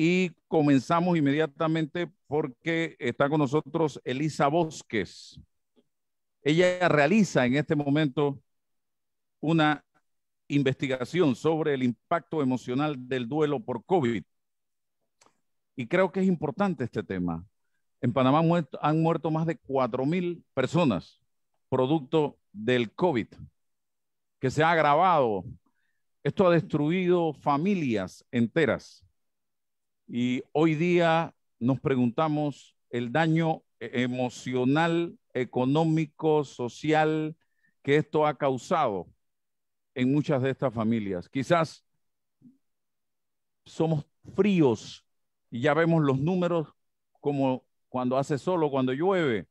y comenzamos inmediatamente porque está con nosotros Elisa Bosques. Ella realiza en este momento una investigación sobre el impacto emocional del duelo por COVID. Y creo que es importante este tema. En Panamá han muerto más de 4.000 personas producto del COVID, que se ha agravado. Esto ha destruido familias enteras. Y hoy día nos preguntamos el daño e-, emocional, económico, social que esto ha causado en muchas de estas familias. Quizás somos fríos y ya vemos los números como cuando hace solo, cuando llueve,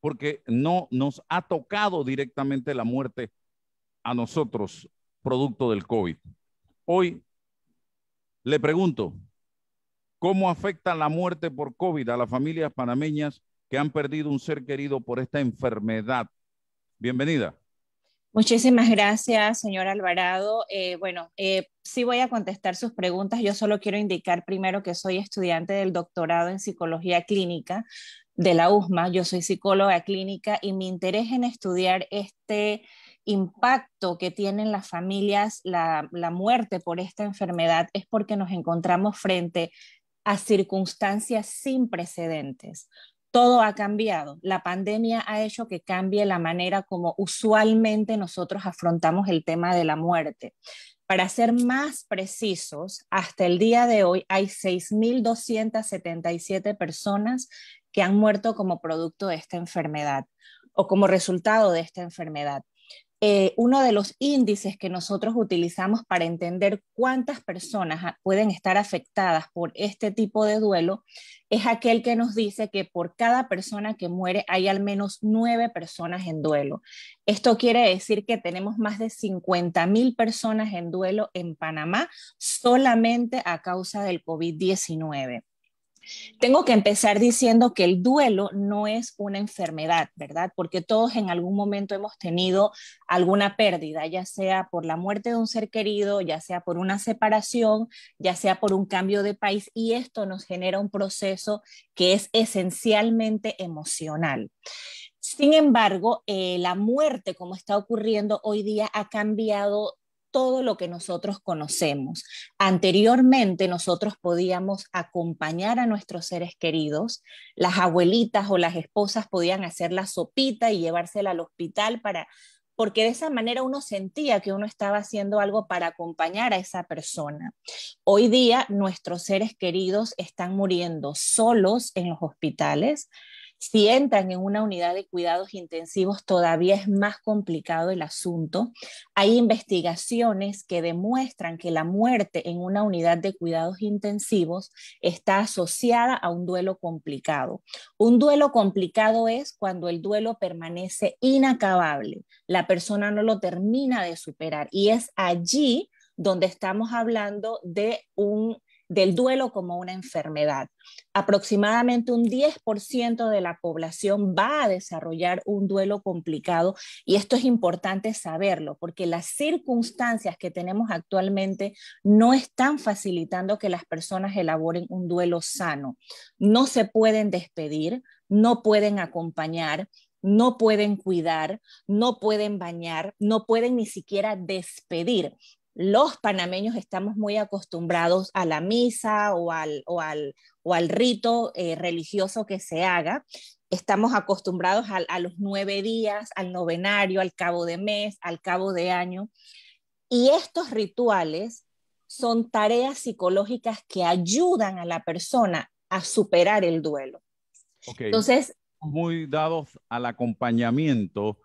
porque no nos ha tocado directamente la muerte a nosotros, producto del COVID. Hoy le pregunto, ¿Cómo afecta la muerte por COVID a las familias panameñas que han perdido un ser querido por esta enfermedad? Bienvenida. Muchísimas gracias, señor Alvarado. Eh, bueno, eh, sí voy a contestar sus preguntas. Yo solo quiero indicar primero que soy estudiante del doctorado en psicología clínica de la USMA. Yo soy psicóloga clínica y mi interés en estudiar este impacto que tienen las familias la, la muerte por esta enfermedad es porque nos encontramos frente a circunstancias sin precedentes. Todo ha cambiado. La pandemia ha hecho que cambie la manera como usualmente nosotros afrontamos el tema de la muerte. Para ser más precisos, hasta el día de hoy hay 6.277 personas que han muerto como producto de esta enfermedad o como resultado de esta enfermedad. Eh, uno de los índices que nosotros utilizamos para entender cuántas personas pueden estar afectadas por este tipo de duelo es aquel que nos dice que por cada persona que muere hay al menos nueve personas en duelo. Esto quiere decir que tenemos más de 50 mil personas en duelo en Panamá solamente a causa del COVID-19. Tengo que empezar diciendo que el duelo no es una enfermedad, ¿verdad? Porque todos en algún momento hemos tenido alguna pérdida, ya sea por la muerte de un ser querido, ya sea por una separación, ya sea por un cambio de país, y esto nos genera un proceso que es esencialmente emocional. Sin embargo, eh, la muerte, como está ocurriendo hoy día, ha cambiado todo lo que nosotros conocemos. Anteriormente nosotros podíamos acompañar a nuestros seres queridos, las abuelitas o las esposas podían hacer la sopita y llevársela al hospital para porque de esa manera uno sentía que uno estaba haciendo algo para acompañar a esa persona. Hoy día nuestros seres queridos están muriendo solos en los hospitales, si entran en una unidad de cuidados intensivos, todavía es más complicado el asunto. Hay investigaciones que demuestran que la muerte en una unidad de cuidados intensivos está asociada a un duelo complicado. Un duelo complicado es cuando el duelo permanece inacabable, la persona no lo termina de superar y es allí donde estamos hablando de un del duelo como una enfermedad. Aproximadamente un 10% de la población va a desarrollar un duelo complicado y esto es importante saberlo porque las circunstancias que tenemos actualmente no están facilitando que las personas elaboren un duelo sano. No se pueden despedir, no pueden acompañar, no pueden cuidar, no pueden bañar, no pueden ni siquiera despedir los panameños estamos muy acostumbrados a la misa o al, o al, rito eh, religioso que se haga. Estamos acostumbrados a, los nueve días, al novenario, al cabo de mes, al cabo de año. Y estos rituales son tareas psicológicas que ayudan a la persona a superar el duelo. Entonces, muy dados al acompañamiento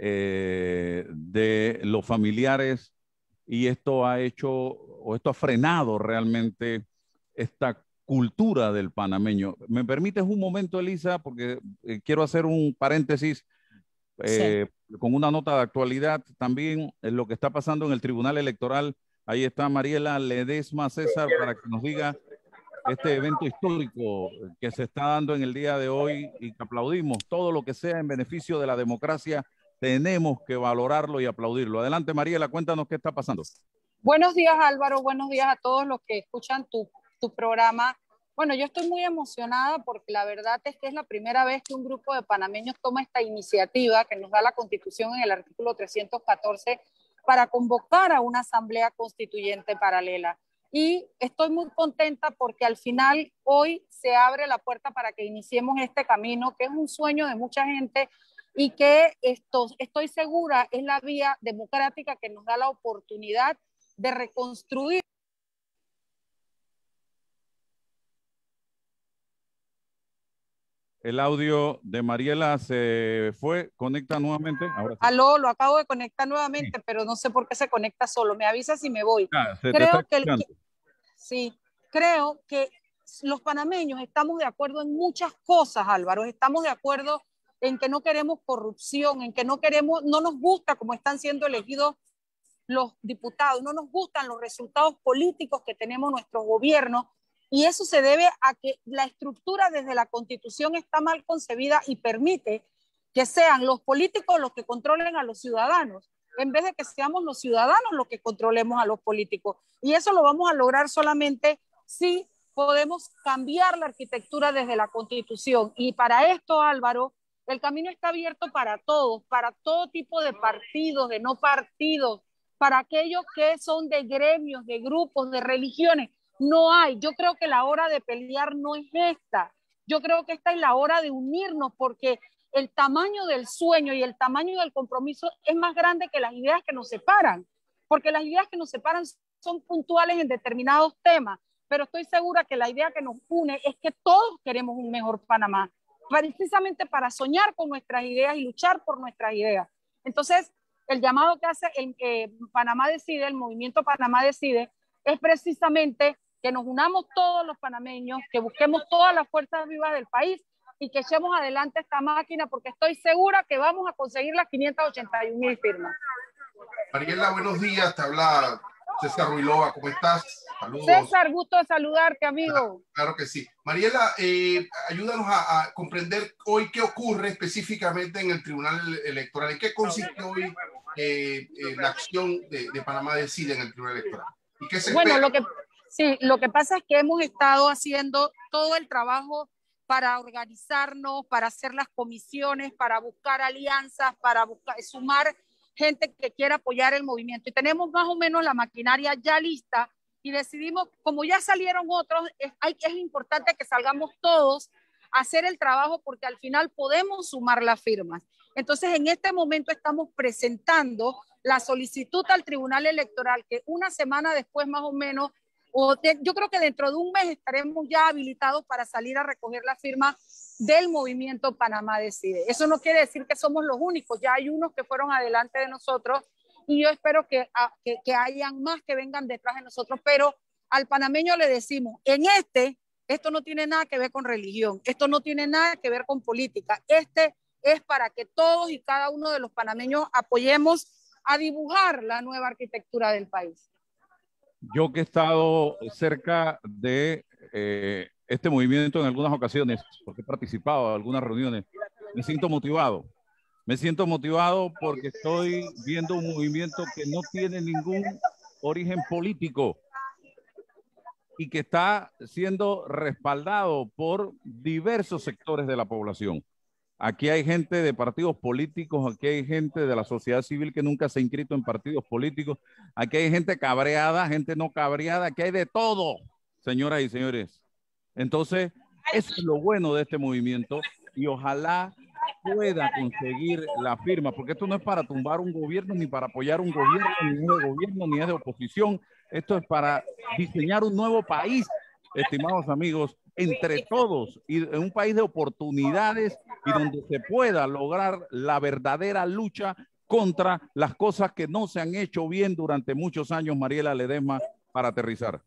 eh, de los familiares y esto ha hecho o esto ha frenado realmente esta cultura del panameño. ¿Me permites un momento, Elisa? Porque eh, quiero hacer un paréntesis eh, con una nota de actualidad también en eh, lo que está pasando en el Tribunal Electoral. Ahí está Mariela Ledesma César para que nos diga este evento histórico que se está dando en el día de hoy y que aplaudimos todo lo que sea en beneficio de la democracia tenemos que valorarlo y aplaudirlo. Adelante, Mariela, cuéntanos qué está pasando. Buenos días, Álvaro. Buenos días a todos los que escuchan tu, tu programa. Bueno, yo estoy muy emocionada porque la verdad es que es la primera vez que un grupo de panameños toma esta iniciativa que nos da la Constitución en el artículo 314 para convocar a una asamblea constituyente paralela. Y estoy muy contenta porque al final hoy se abre la puerta para que iniciemos este camino, que es un sueño de mucha gente y que esto, estoy segura es la vía democrática que nos da la oportunidad de reconstruir El audio de Mariela se fue, conecta nuevamente. Aló, lo acabo de conectar nuevamente, pero no sé por qué se conecta solo. Me avisa si me voy. Ah, sí, creo que los panameños estamos de acuerdo en muchas cosas, Álvaro. Estamos de acuerdo en que no queremos corrupción, en que no queremos, no nos gusta cómo están siendo elegidos los diputados, no nos gustan los resultados políticos que tenemos nuestros gobiernos y eso se debe a que la estructura desde la constitución está mal concebida y permite que sean los políticos los que controlen a los ciudadanos, en vez de que seamos los ciudadanos los que controlemos a los políticos. Y eso lo vamos a lograr solamente si podemos cambiar la arquitectura desde la constitución. Y para esto, Álvaro, el camino está abierto para todos, para todo tipo de partidos, de no partidos, para aquellos que son de gremios, de grupos, de religiones. No hay. Yo creo que la hora de pelear no es esta. Yo creo que esta es la hora de unirnos porque el tamaño del sueño y el tamaño del compromiso es más grande que las ideas que nos separan, porque las ideas que nos separan son puntuales en determinados temas, pero estoy segura que la idea que nos une es que todos queremos un mejor Panamá, precisamente para soñar con nuestras ideas y luchar por nuestras ideas. Entonces, el llamado que hace el, eh, Panamá Decide, el movimiento Panamá Decide, es precisamente que nos unamos todos los panameños, que busquemos todas las fuerzas vivas del país y que echemos adelante esta máquina porque estoy segura que vamos a conseguir las 581 mil firmas. Mariela, buenos días. Te habla César Ruilova, ¿cómo estás? Saludos. César, gusto saludarte, amigo. Claro, que sí. Mariela, eh, ayúdanos a, comprender hoy qué ocurre específicamente en el Tribunal Electoral. ¿En qué consiste hoy eh, eh, la acción de, de, Panamá Decide en el Tribunal Electoral? ¿Y qué bueno, lo que, sí, lo que pasa es que hemos estado haciendo todo el trabajo para organizarnos, para hacer las comisiones, para buscar alianzas, para buscar, sumar gente que quiera apoyar el movimiento. Y tenemos más o menos la maquinaria ya lista y decidimos, como ya salieron otros, es, es importante que salgamos todos a hacer el trabajo porque al final podemos sumar las firmas. Entonces, en este momento estamos presentando la solicitud al Tribunal Electoral que una semana después más o menos, yo creo que dentro de un mes estaremos ya habilitados para salir a recoger las firmas del movimiento Panamá Decide. Eso no quiere decir que somos los únicos, ya hay unos que fueron adelante de nosotros y yo espero ah, que, hayan más que vengan detrás de nosotros, pero al panameño le decimos, en este, esto no tiene nada que ver con religión, esto no tiene nada que ver con política, este es para que todos y cada uno de los panameños apoyemos a dibujar la nueva arquitectura del país. Yo que he estado cerca de eh, este movimiento en algunas ocasiones, porque he participado en algunas reuniones. Me siento motivado. Me siento motivado porque estoy viendo un movimiento que no tiene ningún origen político y que está siendo respaldado por diversos sectores de la población. Aquí hay gente de partidos políticos, aquí hay gente de la sociedad civil que nunca se ha inscrito en partidos políticos, aquí hay gente cabreada, gente no cabreada, aquí hay de todo, señoras y señores. Entonces, eso es lo bueno de este movimiento y ojalá pueda conseguir la firma, porque esto no es para tumbar un gobierno, ni para apoyar un gobierno, ni gobierno, ni es de oposición. Esto es para diseñar un nuevo país, estimados amigos, entre todos, y un país de oportunidades y donde se pueda lograr la verdadera lucha contra las cosas que no se han hecho bien durante muchos años, Mariela Ledesma, para aterrizar.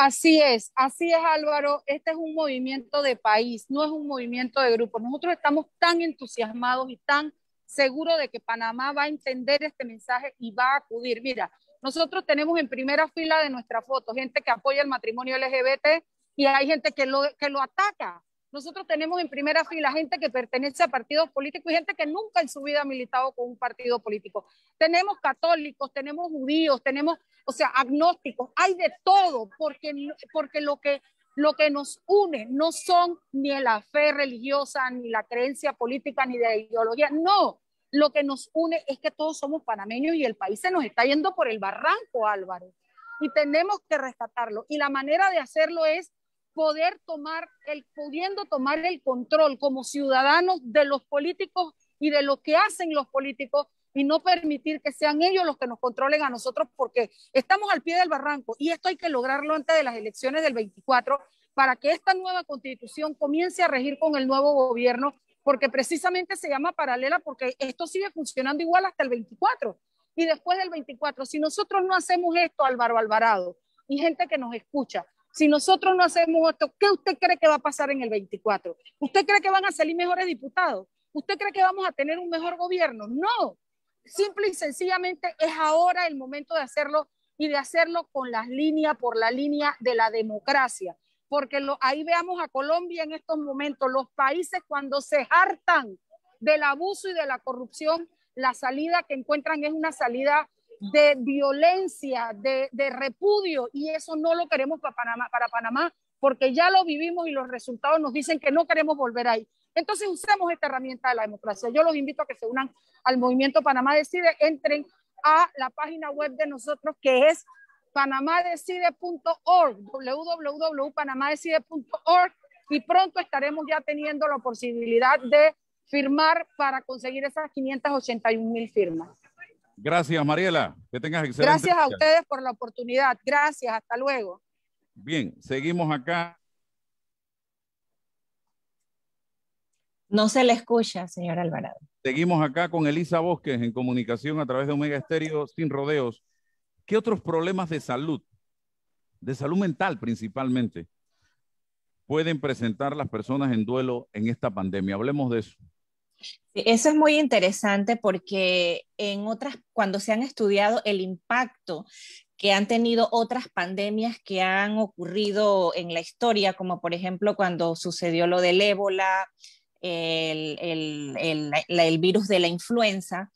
Así es, así es Álvaro, este es un movimiento de país, no es un movimiento de grupo. Nosotros estamos tan entusiasmados y tan seguros de que Panamá va a entender este mensaje y va a acudir. Mira, nosotros tenemos en primera fila de nuestra foto gente que apoya el matrimonio LGBT y hay gente que lo, que lo ataca. Nosotros tenemos en primera fila gente que pertenece a partidos políticos y gente que nunca en su vida ha militado con un partido político. Tenemos católicos, tenemos judíos, tenemos, o sea, agnósticos, hay de todo, porque, porque lo, que, lo que nos une no son ni la fe religiosa, ni la creencia política, ni de ideología, no. Lo que nos une es que todos somos panameños y el país se nos está yendo por el barranco, Álvaro. Y tenemos que rescatarlo. Y la manera de hacerlo es poder tomar el pudiendo tomar el control como ciudadanos de los políticos y de lo que hacen los políticos y no permitir que sean ellos los que nos controlen a nosotros porque estamos al pie del barranco y esto hay que lograrlo antes de las elecciones del 24 para que esta nueva constitución comience a regir con el nuevo gobierno porque precisamente se llama paralela porque esto sigue funcionando igual hasta el 24 y después del 24 si nosotros no hacemos esto Álvaro Alvarado y gente que nos escucha si nosotros no hacemos esto, ¿qué usted cree que va a pasar en el 24? ¿Usted cree que van a salir mejores diputados? ¿Usted cree que vamos a tener un mejor gobierno? No. Simple y sencillamente es ahora el momento de hacerlo y de hacerlo con las líneas, por la línea de la democracia. Porque lo, ahí veamos a Colombia en estos momentos, los países cuando se hartan del abuso y de la corrupción, la salida que encuentran es una salida de violencia, de, repudio, y eso no lo queremos para Panamá, para Panamá, porque ya lo vivimos y los resultados nos dicen que no queremos volver ahí. Entonces usemos esta herramienta de la democracia. Yo los invito a que se unan al movimiento Panamá Decide, entren a la página web de nosotros que es panamadecide.org, www.panamadecide.org, y pronto estaremos ya teniendo la posibilidad de firmar para conseguir esas 581 mil firmas. Gracias, Mariela. Que tengas excelente. Gracias a ustedes por la oportunidad. Gracias, hasta luego. Bien, seguimos acá. No se le escucha, señor Alvarado. Seguimos acá con Elisa Bosques en comunicación a través de Omega Estéreo sin rodeos. ¿Qué otros problemas de salud, de salud mental principalmente, pueden presentar las personas en duelo en esta pandemia? Hablemos de eso. Eso es muy interesante porque en otras, cuando se han estudiado el impacto que han tenido otras pandemias que han ocurrido en la historia, como por ejemplo cuando sucedió lo del ébola, el, el virus de la influenza,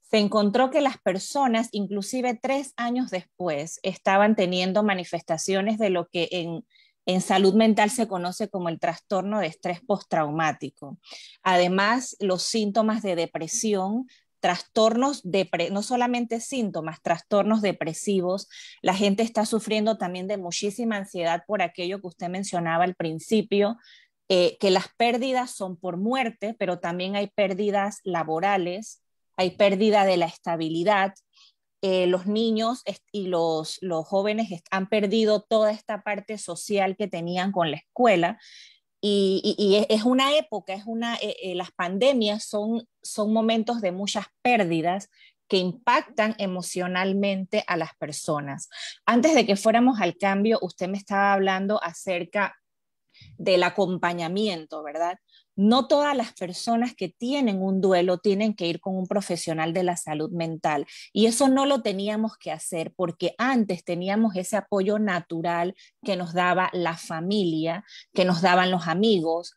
se encontró que las personas, inclusive tres años después, estaban teniendo manifestaciones de lo que en en salud mental se conoce como el trastorno de estrés postraumático. Además, los síntomas de depresión, trastornos, no solamente síntomas, trastornos depresivos. La gente está sufriendo también de muchísima ansiedad por aquello que usted mencionaba al principio, eh, que las pérdidas son por muerte, pero también hay pérdidas laborales, hay pérdida de la estabilidad, eh, los niños y los, jóvenes han perdido toda esta parte social que tenían con la escuela. Y, es una época, es una, eh, eh, las pandemias son, son momentos de muchas pérdidas que impactan emocionalmente a las personas. Antes de que fuéramos al cambio, usted me estaba hablando acerca del acompañamiento, ¿verdad? no todas las personas que tienen un duelo tienen que ir con un profesional de la salud mental. Y eso no lo teníamos que hacer porque antes teníamos ese apoyo natural que nos daba la familia, que nos daban los amigos,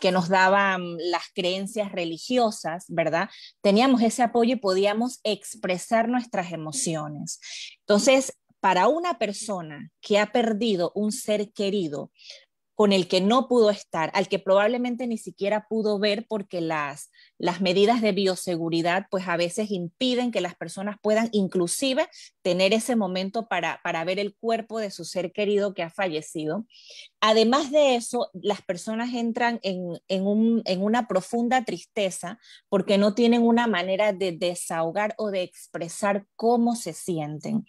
que, nos daban las creencias religiosas, ¿verdad? Teníamos ese apoyo y podíamos expresar nuestras emociones. Entonces, para una persona que ha perdido un ser querido, con el que no pudo estar, al que probablemente ni siquiera pudo ver porque las, las medidas de bioseguridad pues a veces impiden que las personas puedan inclusive tener ese momento para, ver el cuerpo de su ser querido que ha fallecido. Además de eso, las personas entran en, en una profunda tristeza porque no tienen una manera de desahogar o de expresar cómo se sienten.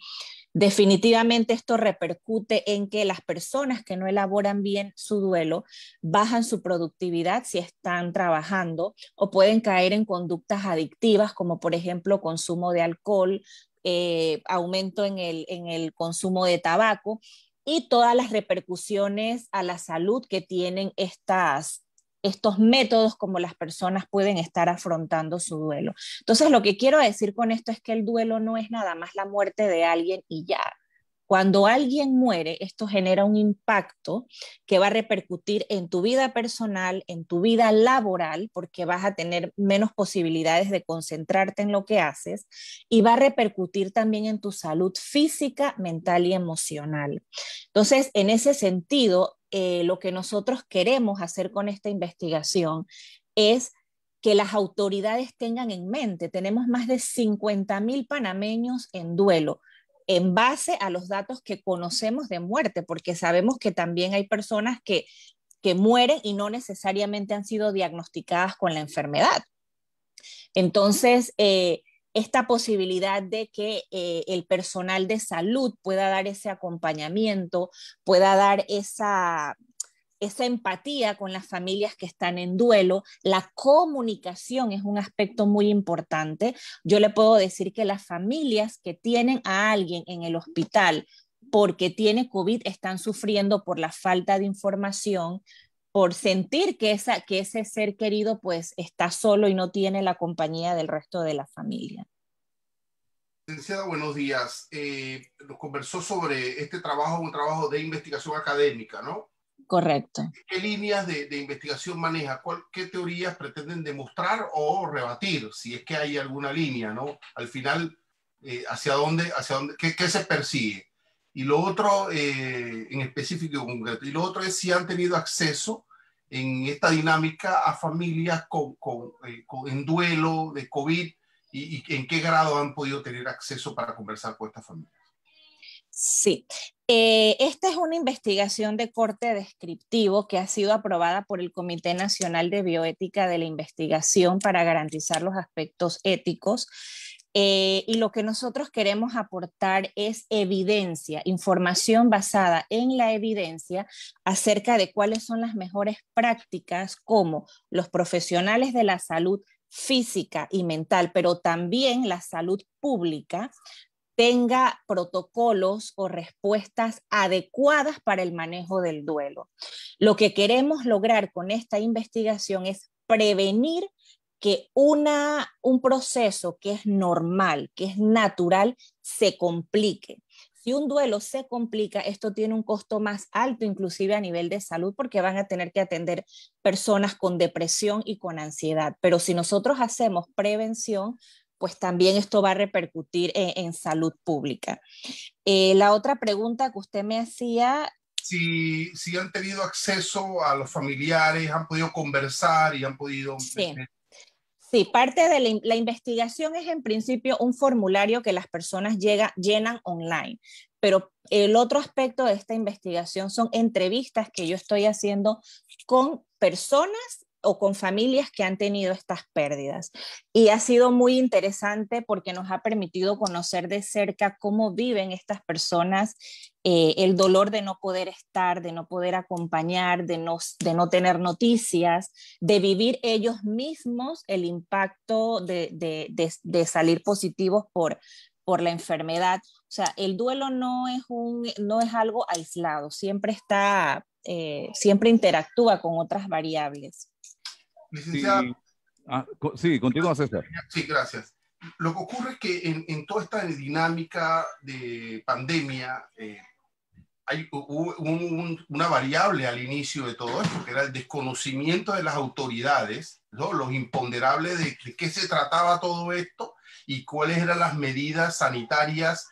Definitivamente esto repercute en que las personas que no elaboran bien su duelo bajan su productividad si están trabajando o pueden caer en conductas adictivas como por ejemplo consumo de alcohol, eh, aumento en el, en el consumo de tabaco y todas las repercusiones a la salud que tienen estas, estos métodos como las personas pueden estar afrontando su duelo. Entonces, lo que quiero decir con esto es que el duelo no es nada más la muerte de alguien y ya. Cuando alguien muere, esto genera un impacto que va a repercutir en tu vida personal, en tu vida laboral, porque vas a tener menos posibilidades de concentrarte en lo que haces y va a repercutir también en tu salud física, mental y emocional. Entonces, en ese sentido, eh, lo que nosotros queremos hacer con esta investigación es que las autoridades tengan en mente. Tenemos más de 50.000 panameños en duelo en base a los datos que conocemos de muerte, porque sabemos que también hay personas que, que mueren y no necesariamente han sido diagnosticadas con la enfermedad. Entonces, eh, esta posibilidad de que eh, el personal de salud pueda dar ese acompañamiento, pueda dar esa, esa empatía con las familias que están en duelo. La comunicación es un aspecto muy importante. Yo le puedo decir que las familias que tienen a alguien en el hospital porque tiene COVID están sufriendo por la falta de información, por sentir que, esa, que ese ser querido pues está solo y no tiene la compañía del resto de la familia. Licenciada, buenos días. Eh, nos conversó sobre este trabajo, un trabajo de investigación académica, ¿no? Correcto. ¿Qué líneas de, investigación maneja? ¿Qué teorías pretenden demostrar o rebatir? Si es que hay alguna línea, ¿no? Al final, eh, ¿hacia dónde, hacia dónde, qué, qué se persigue? Y lo otro, eh, en específico y concreto, y lo otro es si han tenido acceso en esta dinámica a familias con, con, eh, en duelo de COVID y, en qué grado han podido tener acceso para conversar con estas familias. Sí, eh, esta es una investigación de corte descriptivo que ha sido aprobada por el Comité Nacional de Bioética de la Investigación para garantizar los aspectos éticos eh, y lo que nosotros queremos aportar es evidencia, información basada en la evidencia acerca de cuáles son las mejores prácticas como los profesionales de la salud física y mental, pero también la salud pública tenga protocolos o respuestas adecuadas para el manejo del duelo. Lo que queremos lograr con esta investigación es prevenir que una, un proceso que es normal, que es natural, se complique. Si un duelo se complica, esto tiene un costo más alto, inclusive a nivel de salud, porque van a tener que atender personas con depresión y con ansiedad. Pero si nosotros hacemos prevención, pues también esto va a repercutir en, salud pública. Eh, la otra pregunta que usted me hacía... Si, si, han tenido acceso a los familiares, han podido conversar y han podido este, Sí, parte de la, investigación es en principio un formulario que las personas llenan online, pero el otro aspecto de esta investigación son entrevistas que yo estoy haciendo con personas o con familias que han tenido estas pérdidas. Y ha sido muy interesante porque nos ha permitido conocer de cerca cómo viven estas personas eh, el dolor de no poder estar, de no poder acompañar, de no, de no tener noticias, de vivir ellos mismos el impacto de, salir positivos por, la enfermedad. O sea, el duelo no es, algo aislado, siempre está, eh, siempre interactúa con otras variables. Licenciada. Sí, ah, continúa César. Sí, gracias. Lo que ocurre es que en, toda esta dinámica de pandemia eh, hay, hubo una variable al inicio de todo esto, que era el desconocimiento de las autoridades, ¿no? los imponderables de qué se trataba todo esto y cuáles eran las medidas sanitarias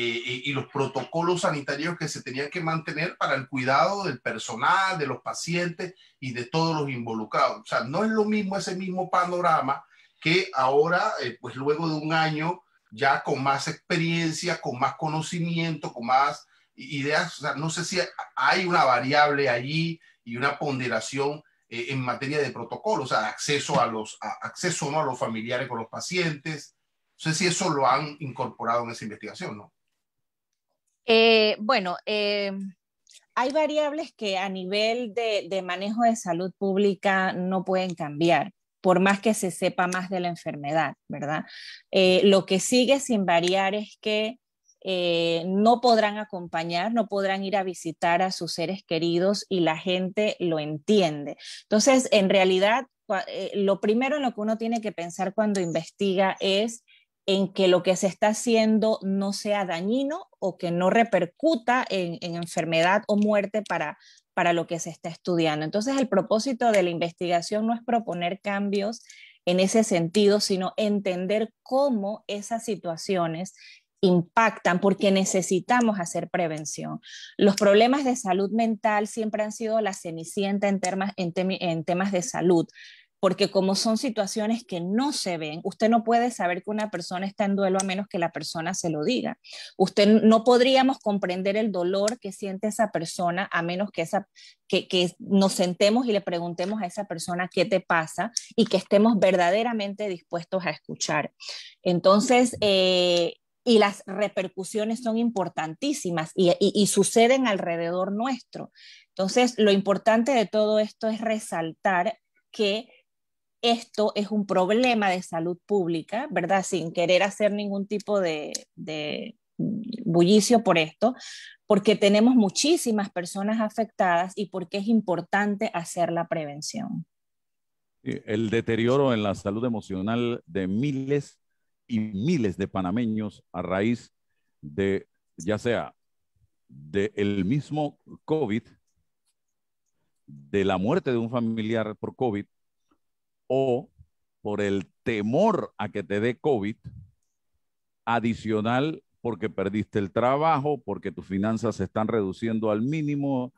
eh, y los protocolos sanitarios que se tenían que mantener para el cuidado del personal, de los pacientes y de todos los involucrados. O sea, no es lo mismo ese mismo panorama que ahora, eh, pues luego de un año, ya con más experiencia, con más conocimiento, con más ideas, o sea, no sé si hay una variable allí y una ponderación eh, en materia de protocolos, o sea, acceso a los, acceso no a los familiares con los pacientes. No sé si eso lo han incorporado en esa investigación, ¿no? Eh, bueno, eh, hay variables que a nivel de, manejo de salud pública no pueden cambiar por más que se sepa más de la enfermedad, ¿verdad? Eh, lo que sigue sin variar es que no podrán acompañar, no podrán ir a visitar a sus seres queridos y la gente lo entiende. Entonces, en realidad, lo primero en lo que uno tiene que pensar cuando investiga es en que lo que se está haciendo no sea dañino o que no repercuta en, enfermedad o muerte para, lo que se está estudiando. Entonces, el propósito de la investigación no es proponer cambios en ese sentido, sino entender cómo esas situaciones impactan porque necesitamos hacer prevención. Los problemas de salud mental siempre han sido la cenicienta en, en temas de salud porque como son situaciones que no se ven, usted no puede saber que una persona está en duelo a menos que la persona se lo diga. Usted no podríamos comprender el dolor que siente esa persona a menos que, esa, que, nos sentemos y le preguntemos a esa persona qué te pasa y que estemos verdaderamente dispuestos a escuchar. Entonces, eh, y las repercusiones son importantísimas y, y, suceden alrededor nuestro. Entonces, lo importante de todo esto es resaltar que esto es un problema de salud pública, ¿verdad? Sin querer hacer ningún tipo de, bullicio por esto, porque tenemos muchísimas personas afectadas y porque es importante hacer la prevención. Eh, el deterioro en la salud emocional de miles y miles de panameños a raíz de, ya sea del mismo COVID, de la muerte de un familiar por COVID, o por el temor a que te dé COVID adicional porque perdiste el trabajo, porque tus finanzas se están reduciendo al mínimo,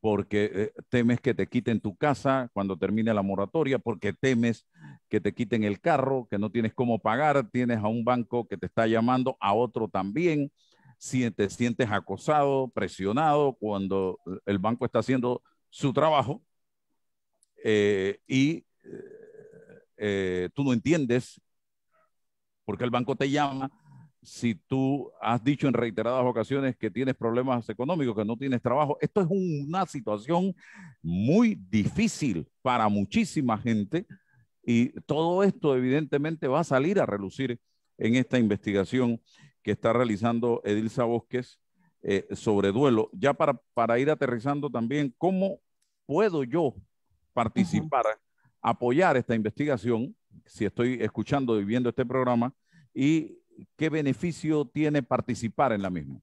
porque eh, temes que te quiten tu casa cuando termine la moratoria, porque temes que te quiten el carro, que no tienes cómo pagar, tienes a un banco que te está llamando, a otro también, si te sientes acosado, presionado cuando el banco está haciendo su trabajo eh, y eh, eh, tú no entiendes por qué el banco te llama, si tú has dicho en reiteradas ocasiones que tienes problemas económicos, que no tienes trabajo. Esto es una situación muy difícil para muchísima gente y todo esto evidentemente va a salir a relucir en esta investigación que está realizando Edilza Bosques eh, sobre duelo. Ya para, ir aterrizando también, ¿cómo puedo yo participar apoyar esta investigación, si estoy escuchando y viendo este programa, y qué beneficio tiene participar en la misma.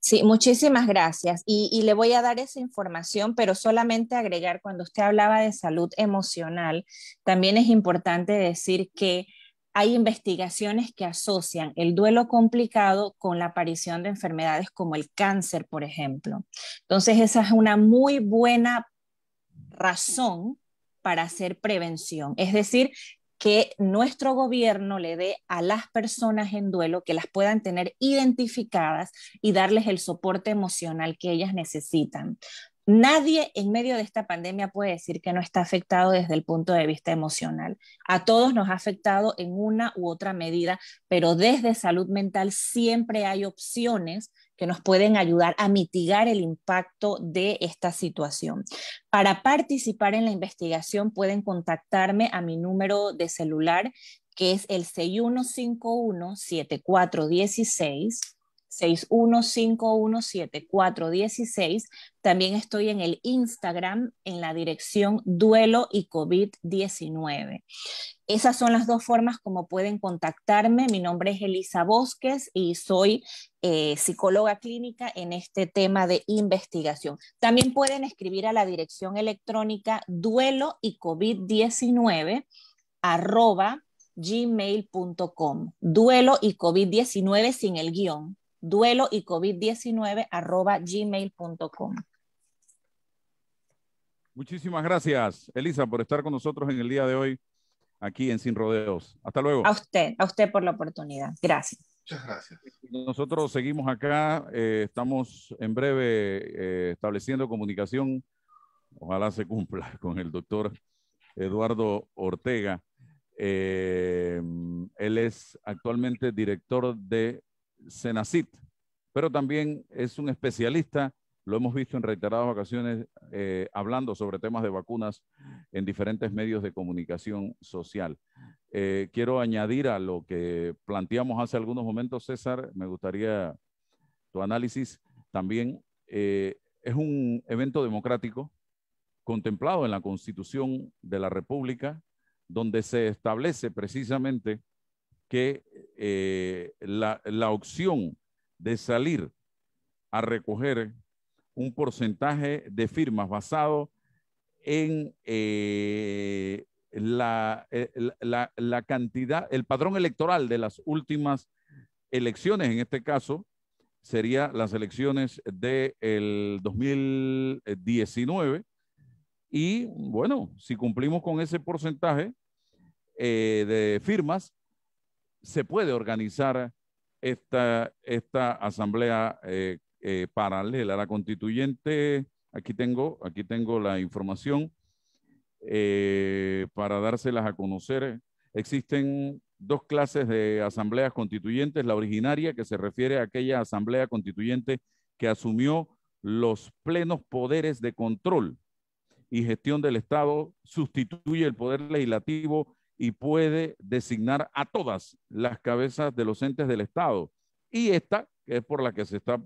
Sí, muchísimas gracias. Y, le voy a dar esa información, pero solamente agregar, cuando usted hablaba de salud emocional, también es importante decir que hay investigaciones que asocian el duelo complicado con la aparición de enfermedades como el cáncer, por ejemplo. Entonces, esa es una muy buena razón para hacer prevención. Es decir, que nuestro gobierno le dé a las personas en duelo, que las puedan tener identificadas y darles el soporte emocional que ellas necesitan. Nadie en medio de esta pandemia puede decir que no está afectado desde el punto de vista emocional. A todos nos ha afectado en una u otra medida, pero desde salud mental siempre hay opciones que nos pueden ayudar a mitigar el impacto de esta situación. Para participar en la investigación pueden contactarme a mi número de celular que es el 6151-7416 61517416. También estoy en el Instagram en la dirección Duelo y COVID-19. Esas son las dos formas como pueden contactarme. Mi nombre es Elisa Bosques y soy eh, psicóloga clínica en este tema de investigación. También pueden escribir a la dirección electrónica duelo y COVID-19 arroba gmail.com. Duelo y COVID-19 sin el guión duelo y COVID-19 arroba gmail.com. Muchísimas gracias, Elisa, por estar con nosotros en el día de hoy aquí en Sin Rodeos. Hasta luego. A usted, a usted por la oportunidad. Gracias. Muchas gracias. Nosotros seguimos acá, eh, estamos en breve eh, estableciendo comunicación. Ojalá se cumpla con el doctor Eduardo Ortega. Eh, él es actualmente director de Senacit, pero también es un especialista, lo hemos visto en reiteradas ocasiones eh, hablando sobre temas de vacunas en diferentes medios de comunicación social. Eh, quiero añadir a lo que planteamos hace algunos momentos, César, me gustaría tu análisis también. Eh, es un evento democrático contemplado en la Constitución de la República, donde se establece precisamente que eh, la, opción de salir a recoger un porcentaje de firmas basado en eh, eh, la, cantidad, el padrón electoral de las últimas elecciones, en este caso, sería las elecciones del 2019. Y bueno, si cumplimos con ese porcentaje de firmas, se puede organizar esta, esta asamblea eh, a eh, paralela. La constituyente, aquí tengo, aquí tengo la información eh, para dárselas a conocer. Existen dos clases de asambleas constituyentes. La originaria, que se refiere a aquella asamblea constituyente que asumió los plenos poderes de control y gestión del Estado, sustituye el poder legislativo y puede designar a todas las cabezas de los entes del Estado. Y esta, que es por la que se está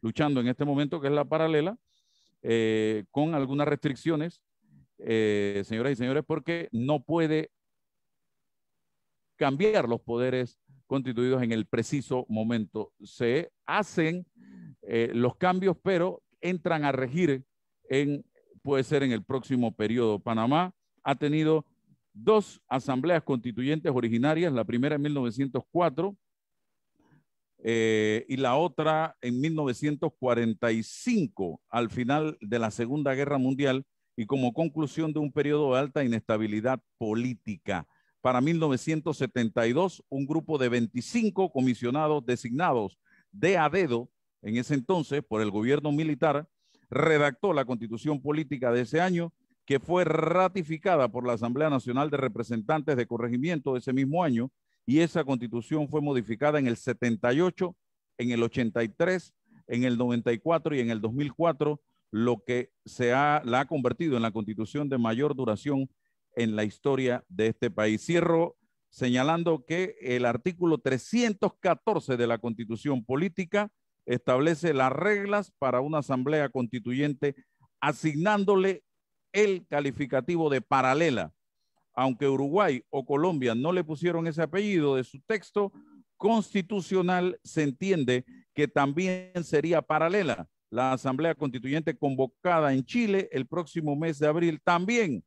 luchando en este momento, que es la paralela, eh, con algunas restricciones, eh, señoras y señores, porque no puede cambiar los poderes constituidos en el preciso momento. Se hacen eh, los cambios, pero entran a regir en, puede ser en el próximo periodo. Panamá ha tenido dos asambleas constituyentes originarias, la primera en 1904 eh, y la otra en 1945, al final de la Segunda Guerra Mundial y como conclusión de un periodo de alta inestabilidad política. Para 1972, un grupo de 25 comisionados designados de a en ese entonces por el gobierno militar redactó la constitución política de ese año que fue ratificada por la Asamblea Nacional de Representantes de Corregimiento ese mismo año y esa constitución fue modificada en el 78, en el 83, en el 94 y en el 2004, lo que se ha, la ha convertido en la constitución de mayor duración en la historia de este país. Cierro señalando que el artículo 314 de la constitución política establece las reglas para una asamblea constituyente asignándole el calificativo de paralela. Aunque Uruguay o Colombia no le pusieron ese apellido de su texto constitucional, se entiende que también sería paralela. La Asamblea Constituyente convocada en Chile el próximo mes de abril también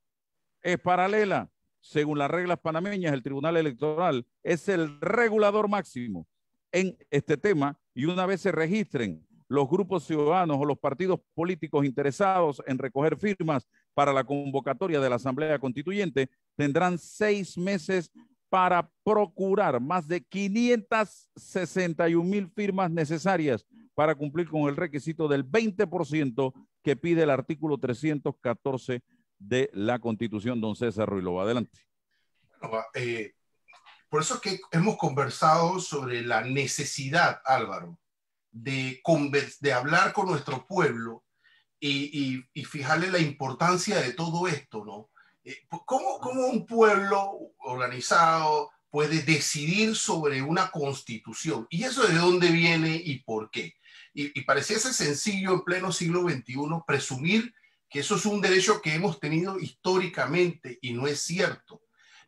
es paralela. Según las reglas panameñas, el Tribunal Electoral es el regulador máximo en este tema y una vez se registren los grupos ciudadanos o los partidos políticos interesados en recoger firmas para la convocatoria de la Asamblea Constituyente, tendrán seis meses para procurar más de 561 mil firmas necesarias para cumplir con el requisito del 20% que pide el artículo 314 de la Constitución. Don César Ruilova, adelante. Eh, por eso es que hemos conversado sobre la necesidad, Álvaro, de hablar con nuestro pueblo y, fijarle la importancia de todo esto, ¿no? Eh, pues, ¿Cómo, ¿Cómo, un pueblo organizado puede decidir sobre una constitución? ¿Y eso de dónde viene y por qué? Y, parecía pareciese sencillo en pleno siglo XXI presumir que eso es un derecho que hemos tenido históricamente y no es cierto.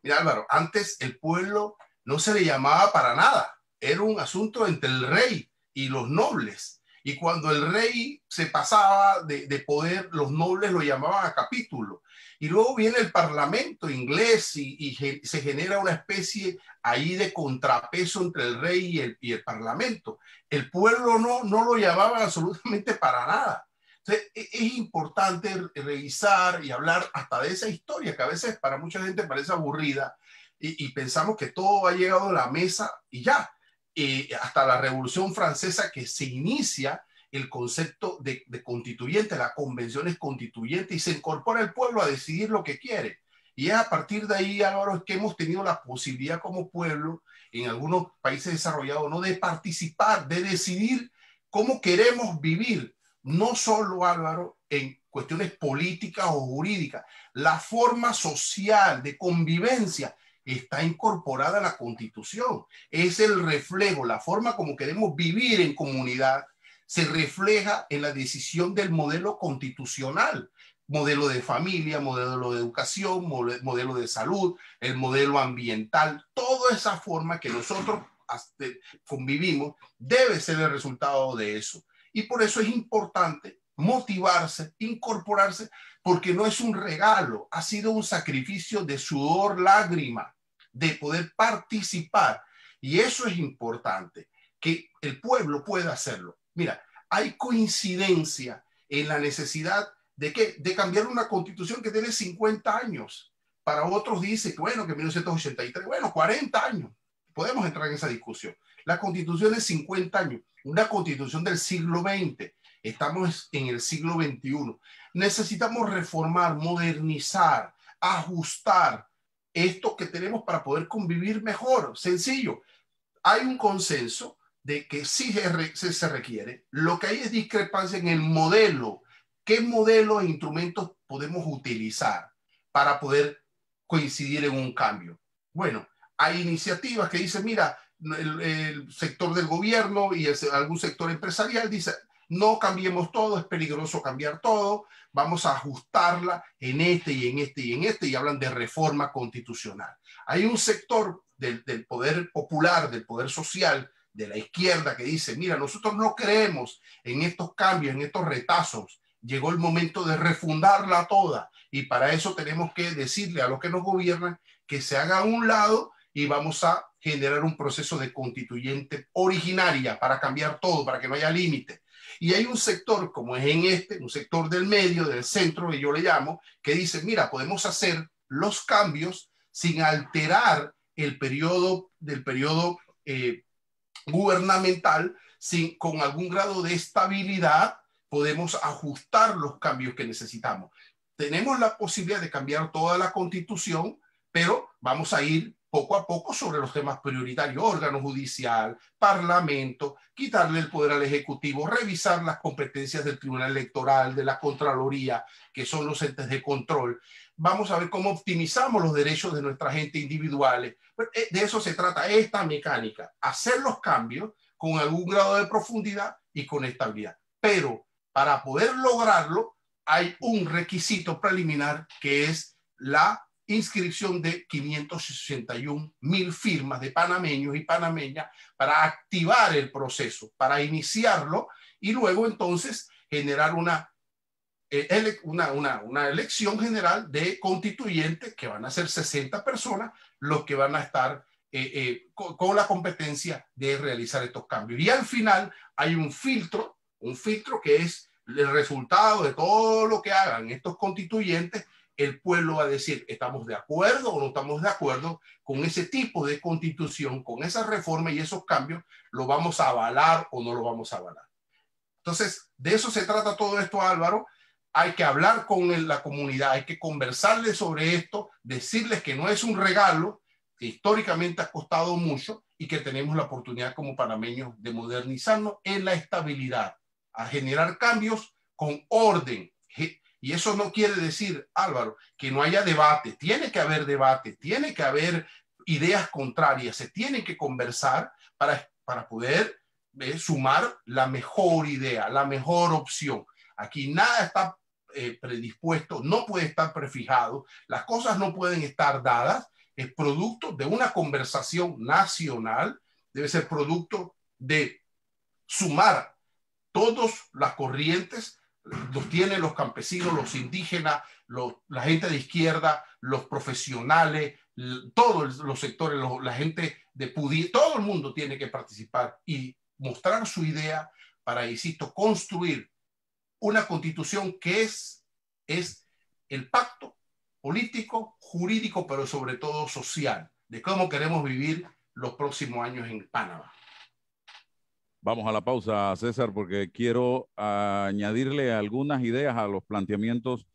Mira Álvaro, antes el pueblo no se le llamaba para nada, era un asunto entre el rey y los nobles. Y cuando el rey se pasaba de, poder, los nobles lo llamaban a capítulo. Y luego viene el parlamento inglés y, se genera una especie ahí de contrapeso entre el rey y el, parlamento. El pueblo no, no lo llamaba absolutamente para nada. E, es importante revisar y hablar hasta de esa historia que a veces para mucha gente parece aburrida y, y pensamos que todo ha llegado a la mesa y ya hasta la Revolución Francesa que se inicia el concepto de, constituyente, la convención es constituyente y se incorpora el pueblo a decidir lo que quiere. Y es a partir de ahí, Álvaro, que hemos tenido la posibilidad como pueblo, en algunos países desarrollados, ¿no? de participar, de decidir cómo queremos vivir, no solo, Álvaro, en cuestiones políticas o jurídicas, la forma social de convivencia está incorporada a la constitución. Es el reflejo, la forma como queremos vivir en comunidad se refleja en la decisión del modelo constitucional, modelo de familia, modelo de educación, modelo de salud, el modelo ambiental, toda esa forma que nosotros este, convivimos debe ser el resultado de eso. Y por eso es importante motivarse, incorporarse, porque no es un regalo, ha sido un sacrificio de sudor, lágrima, de poder participar. Y eso es importante, que el pueblo pueda hacerlo. Mira, hay coincidencia en la necesidad de que de cambiar una constitución que tiene 50 años. Para otros dice, bueno, que 1983, bueno, 40 años. Podemos entrar en esa discusión. La constitución de 50 años, una constitución del siglo XX, Estamos en el siglo XXI. Necesitamos reformar, modernizar, ajustar esto que tenemos para poder convivir mejor. Sencillo. Hay un consenso de que sí se requiere. Lo que hay es discrepancia en el modelo. ¿Qué modelo e instrumentos podemos utilizar para poder coincidir en un cambio? Bueno, hay iniciativas que dicen, mira, el, sector del gobierno y algún sector empresarial dice, no cambiemos todo, es peligroso cambiar todo, vamos a ajustarla en este y en este y en este, y hablan de reforma constitucional. Hay un sector del, poder popular, del poder social, de la izquierda que dice, mira, nosotros no creemos en estos cambios, en estos retazos, llegó el momento de refundarla toda y para eso tenemos que decirle a los que nos gobiernan que se haga a un lado y vamos a generar un proceso de constituyente originaria para cambiar todo, para que no haya límite, y hay un sector, como es en este, un sector del medio, del centro, que yo le llamo, que dice, mira, podemos hacer los cambios sin alterar el periodo del periodo eh, gubernamental, sin, con algún grado de estabilidad, podemos ajustar los cambios que necesitamos. Tenemos la posibilidad de cambiar toda la constitución, pero vamos a ir poco a poco sobre los temas prioritarios, órgano judicial, parlamento, quitarle el poder al Ejecutivo, revisar las competencias del Tribunal Electoral, de la Contraloría, que son los entes de control. Vamos a ver cómo optimizamos los derechos de nuestra gente individuales. Eh, de eso se trata esta mecánica, hacer los cambios con algún grado de profundidad y con estabilidad. Pero para poder lograrlo hay un requisito preliminar que es la inscripción de 561 mil firmas de panameños y panameñas para activar el proceso, para iniciarlo y luego entonces generar una, eh, una, elección general de constituyentes que van a ser 60 personas los que van a estar eh, eh, con la competencia de realizar estos cambios. Y al final hay un filtro, un filtro que es el resultado de todo lo que hagan estos constituyentes el pueblo va a decir, ¿estamos de acuerdo o no estamos de acuerdo con ese tipo de constitución, con esa reforma y esos cambios? ¿Lo vamos a avalar o no lo vamos a avalar? Entonces, de eso se trata todo esto, Álvaro. Hay que hablar con la comunidad, hay que conversarles sobre esto, decirles que no es un regalo, que históricamente ha costado mucho y que tenemos la oportunidad como panameños de modernizarnos en la estabilidad, a generar cambios con orden, y eso no quiere decir, Álvaro, que no haya debate. Tiene que haber debate, tiene que haber ideas contrarias, se tienen que conversar para, para poder eh, sumar la mejor idea, la mejor opción. Aquí nada está eh, predispuesto, no puede estar prefijado, las cosas no pueden estar dadas, es producto de una conversación nacional, debe ser producto de sumar todas las corrientes los tienen los campesinos, los indígenas, la gente de izquierda, los profesionales, todos los sectores, la gente de Pudí, todo el mundo tiene que participar y mostrar su idea para, insisto, construir una constitución que es, es el pacto político, jurídico, pero sobre todo social, de cómo queremos vivir los próximos años en Panamá. Vamos a la pausa, César, porque quiero ah, añadirle algunas ideas a los planteamientos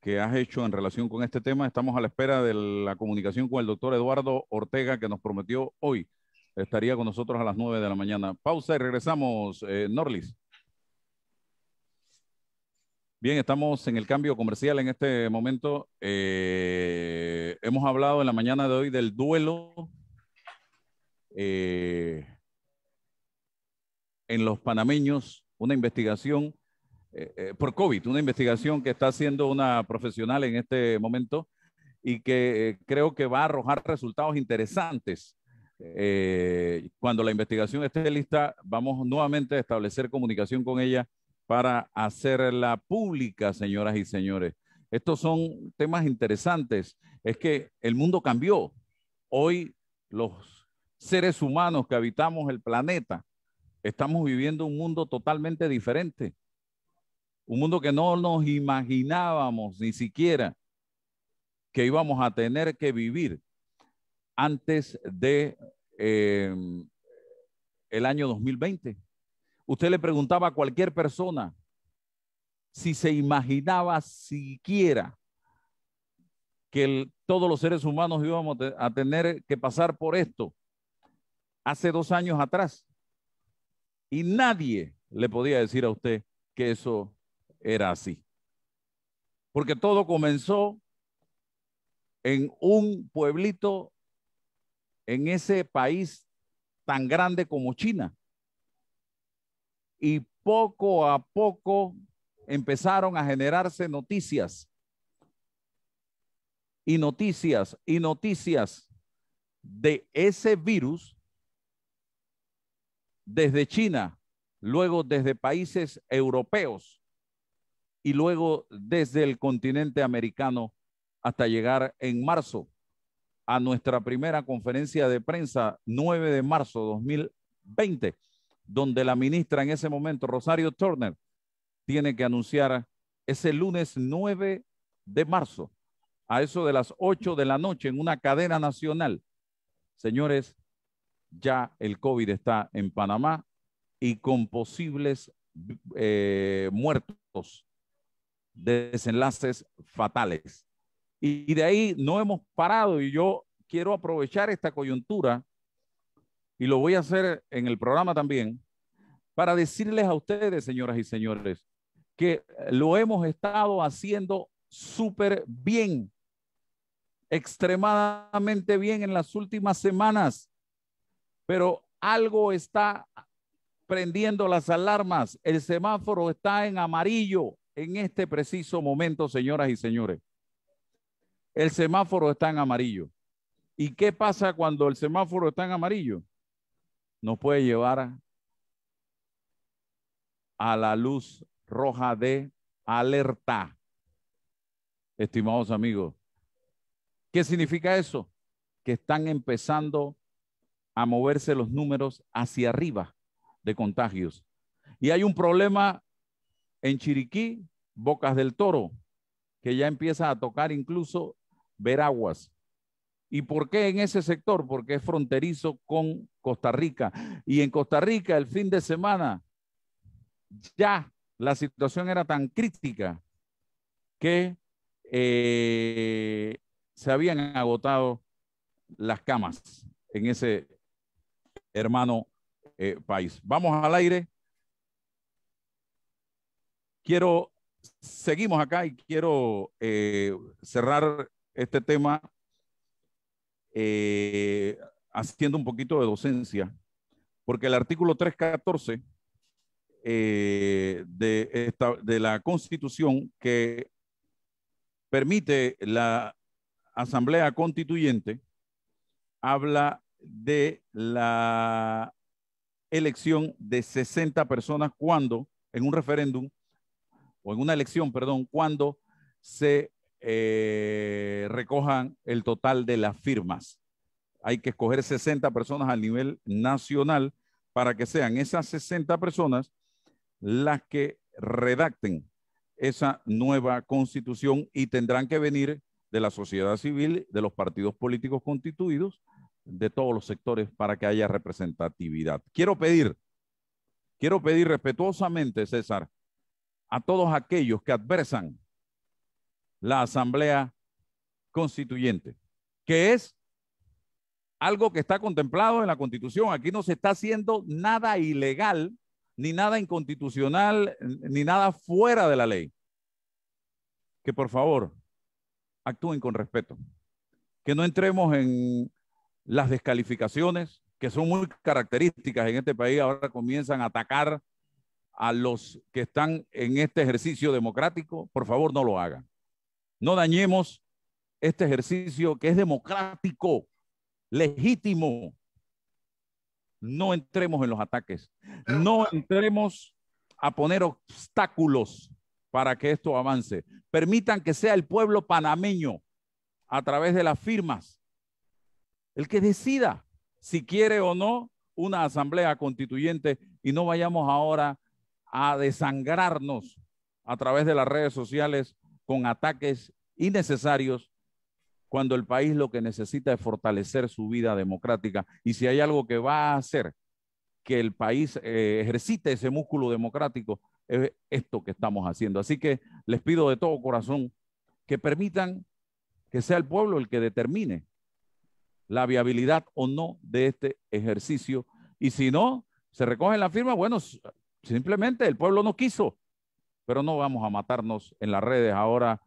que has hecho en relación con este tema. Estamos a la espera de la comunicación con el doctor Eduardo Ortega, que nos prometió hoy estaría con nosotros a las 9 de la mañana. Pausa y regresamos, eh, Norlis. Bien, estamos en el cambio comercial en este momento. Eh, hemos hablado en la mañana de hoy del duelo eh, en los panameños una investigación eh, eh, por COVID, una investigación que está haciendo una profesional en este momento y que eh, creo que va a arrojar resultados interesantes. cuando la investigación esté lista, vamos nuevamente a establecer comunicación con ella para hacerla pública, señoras y señores. Estos son temas interesantes. Es que el mundo cambió. Hoy los seres humanos que habitamos el planeta Estamos viviendo un mundo totalmente diferente, un mundo que no nos imaginábamos ni siquiera que íbamos a tener que vivir antes de em, el año 2020. Usted le preguntaba a cualquier persona si se imaginaba siquiera que todos los seres humanos íbamos a tener que pasar por esto hace dos años atrás. Y nadie le podía decir a usted que eso era así. Porque todo comenzó en un pueblito, en ese país tan grande como China. Y poco a poco empezaron a generarse noticias. Y noticias, y noticias de ese virus desde China, luego desde países europeos y luego desde el continente americano hasta llegar en marzo a nuestra primera conferencia de prensa 9 de marzo 2020, donde la ministra en ese momento, Rosario Turner, tiene que anunciar ese lunes 9 de marzo, a eso de las 8 de la noche, en una cadena nacional. Señores, ya el COVID está en Panamá y con posibles eh, muertos, de desenlaces fatales. Y, y de ahí no hemos parado y yo quiero aprovechar esta coyuntura y lo voy a hacer en el programa también para decirles a ustedes, señoras y señores, que eh, lo hemos estado haciendo súper bien, extremadamente bien en las últimas semanas pero algo está prendiendo las alarmas. El semáforo está en amarillo en este preciso momento, señoras y señores. El semáforo está en amarillo. ¿Y qué pasa cuando el semáforo está en amarillo? Nos puede llevar a, la luz roja de alerta. Estimados amigos, ¿qué significa eso? Que están empezando a moverse los números hacia arriba de contagios. Y hay un problema en Chiriquí, Bocas del Toro, que ya empieza a tocar incluso Veraguas. ¿Y por qué en ese sector? Porque es fronterizo con Costa Rica. Y en Costa Rica el fin de semana ya la situación era tan crítica que eh, se habían agotado las camas en ese hermano eh, país. Vamos al aire. Quiero, seguimos acá y quiero eh, cerrar este tema eh, haciendo un poquito de docencia, porque el artículo 314 eh, de, esta, de la Constitución que permite la Asamblea Constituyente habla de la elección de 60 personas cuando, en un referéndum, o en una elección, perdón, cuando se eh, recojan el total de las firmas. Hay que escoger 60 personas a nivel nacional para que sean esas 60 personas las que redacten esa nueva constitución y tendrán que venir de la sociedad civil, de los partidos políticos constituidos, de todos los sectores para que haya representatividad. Quiero pedir, quiero pedir respetuosamente, César, a todos aquellos que adversan la Asamblea Constituyente, que es algo que está contemplado en la Constitución. Aquí no se está haciendo nada ilegal, ni nada inconstitucional, ni nada fuera de la ley. Que por favor actúen con respeto, que no entremos en las descalificaciones, que son muy características en este país, ahora comienzan a atacar a los que están en este ejercicio democrático, por favor no lo hagan. No dañemos este ejercicio que es democrático, legítimo. No entremos en los ataques, no entremos a poner obstáculos para que esto avance. Permitan que sea el pueblo panameño a través de las firmas el que decida si quiere o no una asamblea constituyente y no vayamos ahora a desangrarnos a través de las redes sociales con ataques innecesarios cuando el país lo que necesita es fortalecer su vida democrática. Y si hay algo que va a hacer que el país eh, ejercite ese músculo democrático, es esto que estamos haciendo. Así que les pido de todo corazón que permitan que sea el pueblo el que determine la viabilidad o no de este ejercicio. Y si no, se recogen la firma, bueno, simplemente el pueblo no quiso, pero no vamos a matarnos en las redes ahora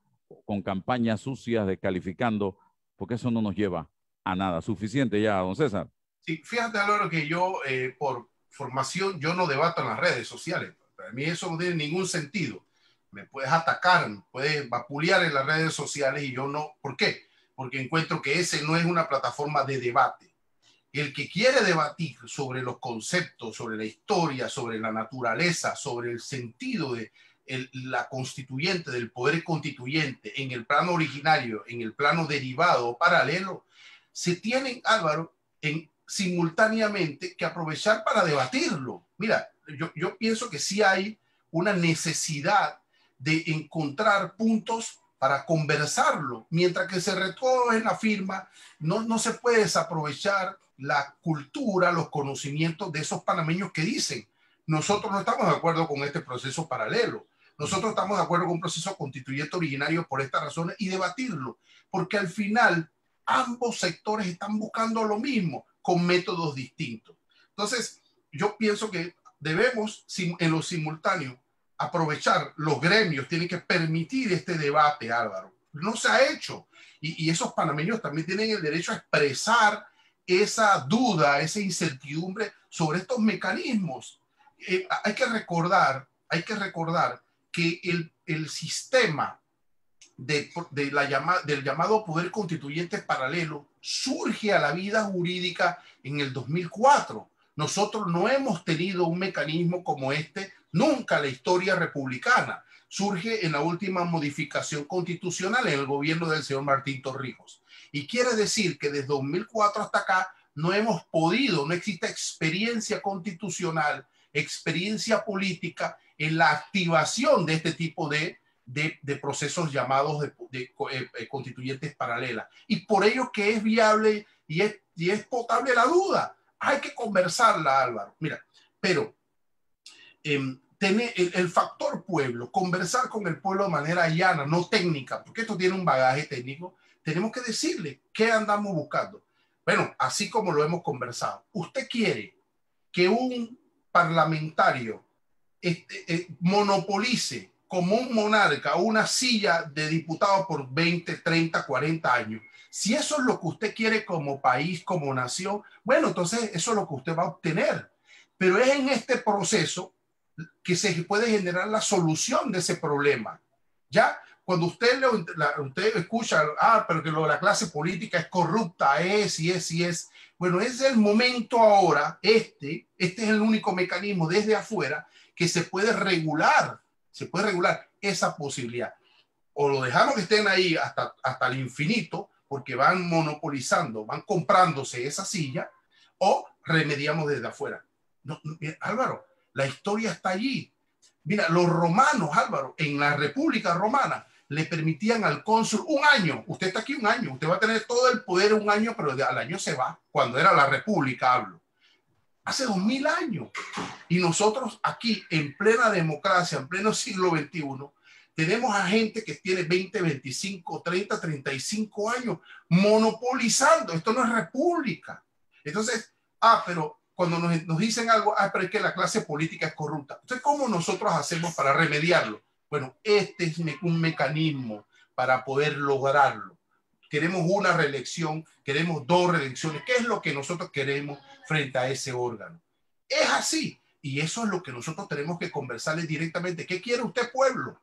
con campañas sucias descalificando porque eso no nos lleva a nada. Suficiente ya, don César. Sí, fíjate, Álvaro, que yo eh, por formación, yo no debato en las redes sociales. Para mí eso no tiene ningún sentido. Me puedes atacar, me puedes vapulear en las redes sociales y yo no. ¿Por qué? porque encuentro que ese no es una plataforma de debate. El que quiere debatir sobre los conceptos, sobre la historia, sobre la naturaleza, sobre el sentido de la constituyente, del poder constituyente, en el plano originario, en el plano derivado o paralelo, se tienen, Álvaro, en, simultáneamente que aprovechar para debatirlo. Mira, yo, pienso que sí hay una necesidad de encontrar puntos para conversarlo. Mientras que se en la firma, no, no se puede desaprovechar la cultura, los conocimientos de esos panameños que dicen, nosotros no estamos de acuerdo con este proceso paralelo. Nosotros estamos de acuerdo con un proceso constituyente originario por estas razones y debatirlo, porque al final ambos sectores están buscando lo mismo con métodos distintos. Entonces, yo pienso que debemos en lo simultáneo aprovechar, los gremios tienen que permitir este debate, Álvaro. No se ha hecho. Y, esos panameños también tienen el derecho a expresar esa duda, esa incertidumbre sobre estos mecanismos. Eh, hay que recordar, hay que recordar que el, sistema de, la del llamado poder constituyente paralelo surge a la vida jurídica en el 2004. Nosotros no hemos tenido un mecanismo como este Nunca la historia republicana surge en la última modificación constitucional en el gobierno del señor Martín Torrijos. Y quiere decir que desde 2004 hasta acá no hemos podido, no existe experiencia constitucional, experiencia política en la activación de este tipo de, de, procesos llamados eh, constituyentes paralelas. Y por ello que es viable y y es potable la duda. Hay que conversarla, Álvaro. Mira, pero Em, tener el, factor pueblo, conversar con el pueblo de manera llana, no técnica, porque esto tiene un bagaje técnico, tenemos que decirle qué andamos buscando. Bueno, así como lo hemos conversado, usted quiere que un parlamentario este, eh, monopolice como un monarca una silla de diputado por 20, 30, 40 años. Si eso es lo que usted quiere como país, como nación, bueno, entonces eso es lo que usted va a obtener. Pero es en este proceso que se puede generar la solución de ese problema. ¿Ya? Cuando usted, le usted escucha, ah, pero que lo, la clase política es corrupta, es y es y es. Bueno, es el momento ahora, este, este es el único mecanismo desde afuera que se puede regular, se puede regular esa posibilidad. O lo dejamos que estén ahí hasta, hasta el infinito, porque van monopolizando, van comprándose esa silla, o remediamos desde afuera. Álvaro, la historia está allí. Mira, los romanos, Álvaro, en la República Romana le permitían al cónsul un año. Usted está aquí un año, usted va a tener todo el poder un año, pero al año se va. Cuando era la República, hablo. Hace dos mil años. Y nosotros aquí, en plena democracia, en pleno siglo XXI, tenemos a gente que tiene 20, 25, 30, 35 años monopolizando. Esto no es república. Entonces, ah, pero cuando nos, dicen algo, ah, pero es que la clase política es corrupta. Entonces, ¿cómo nosotros hacemos para remediarlo? Bueno, este es un mecanismo para poder lograrlo. Queremos una reelección, queremos dos reelecciones. ¿Qué es lo que nosotros queremos frente a ese órgano? Es así. Y eso es lo que nosotros tenemos que conversarles directamente. ¿Qué quiere usted, pueblo?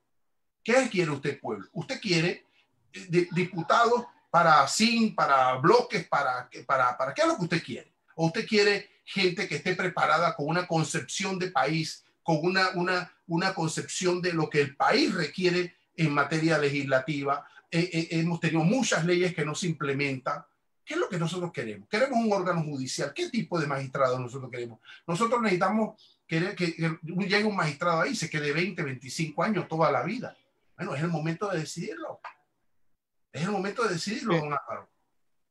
¿Qué quiere usted, pueblo? Usted quiere eh, diputados para SIN, para bloques, para, para, para qué es lo que usted quiere. O usted quiere gente que esté preparada con una concepción de país, con una, una, una concepción de lo que el país requiere en materia legislativa. Eh, eh, hemos tenido muchas leyes que no se implementan. ¿Qué es lo que nosotros queremos? ¿Queremos un órgano judicial? ¿Qué tipo de magistrado nosotros queremos? Nosotros necesitamos que, que, llegue un magistrado ahí, se quede 20, 25 años, toda la vida. Bueno, es el momento de decidirlo. Es el momento de decidirlo, eh,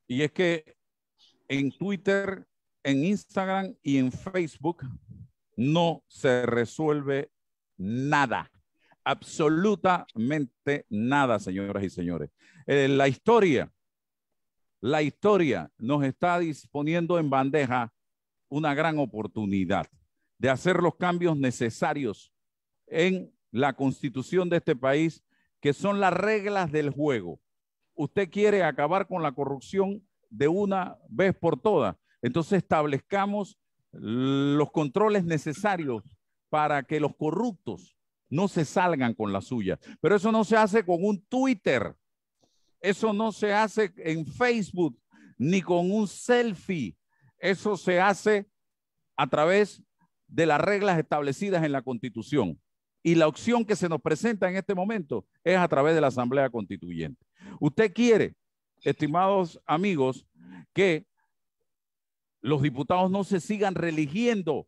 Y es que en Twitter en Instagram y en Facebook no se resuelve nada, absolutamente nada, señoras y señores. Eh, la historia, la historia nos está disponiendo en bandeja una gran oportunidad de hacer los cambios necesarios en la constitución de este país, que son las reglas del juego. Usted quiere acabar con la corrupción de una vez por todas. Entonces establezcamos los controles necesarios para que los corruptos no se salgan con la suya. Pero eso no se hace con un Twitter, eso no se hace en Facebook, ni con un selfie. Eso se hace a través de las reglas establecidas en la Constitución. Y la opción que se nos presenta en este momento es a través de la Asamblea Constituyente. Usted quiere, estimados amigos, que los diputados no se sigan religiendo.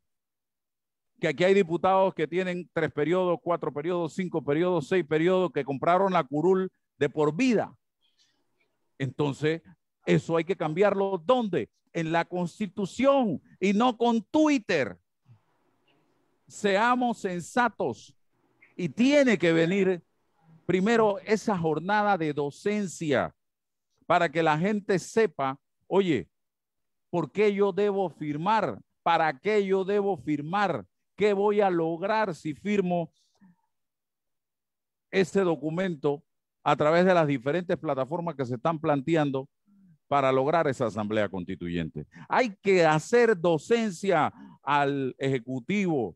Que aquí hay diputados que tienen tres periodos, cuatro periodos, cinco periodos, seis periodos, que compraron la curul de por vida. Entonces, eso hay que cambiarlo. ¿Dónde? En la constitución y no con Twitter. Seamos sensatos. Y tiene que venir primero esa jornada de docencia para que la gente sepa, oye, ¿Por qué yo debo firmar? ¿Para qué yo debo firmar? ¿Qué voy a lograr si firmo este documento a través de las diferentes plataformas que se están planteando para lograr esa asamblea constituyente? Hay que hacer docencia al ejecutivo,